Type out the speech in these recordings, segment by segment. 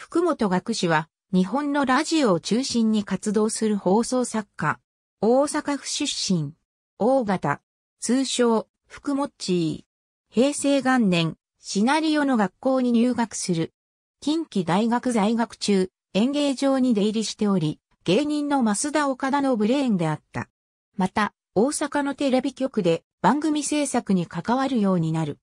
福本学士は、日本のラジオを中心に活動する放送作家。大阪府出身。大型。通称、福もっちー。平成元年、シナリオの学校に入学する。近畿大学在学中、演芸場に出入りしており、芸人の増田岡田のブレーンであった。また、大阪のテレビ局で番組制作に関わるようになる。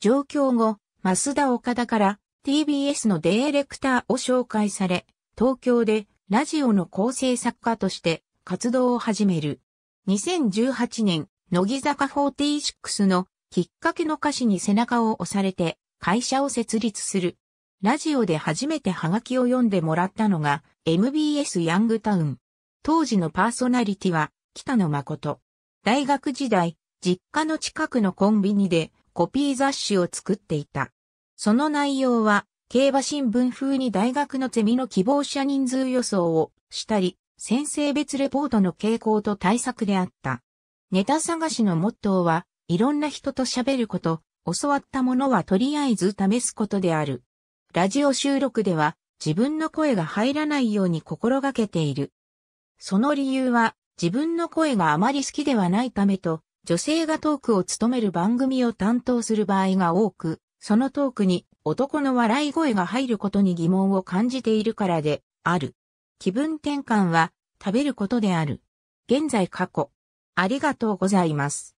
上京後、増田岡田から TBS のディレクターを紹介され、東京でラジオの構成作家として活動を始める。2018年、乃木坂46のきっかけの歌詞に背中を押されて会社を設立する。ラジオで初めてハガキを読んでもらったのが MBS ヤングタウン。当時のパーソナリティは北野誠。大学時代、実家の近くのコンビニでコピー雑誌を作っていた。その内容は、競馬新聞風に大学のゼミの希望者人数予想をしたり、先生別レポートの傾向と対策であった。ネタ探しのモットーは、いろんな人と喋ること、教わったものはとりあえず試すことである。ラジオ収録では、自分の声が入らないように心がけている。その理由は、自分の声があまり好きではないためと、女性がトークを務める番組を担当する場合が多く、そのトークに男の笑い声が入ることに疑問を感じているからである。気分転換は食べることである。現在過去。ありがとうございます。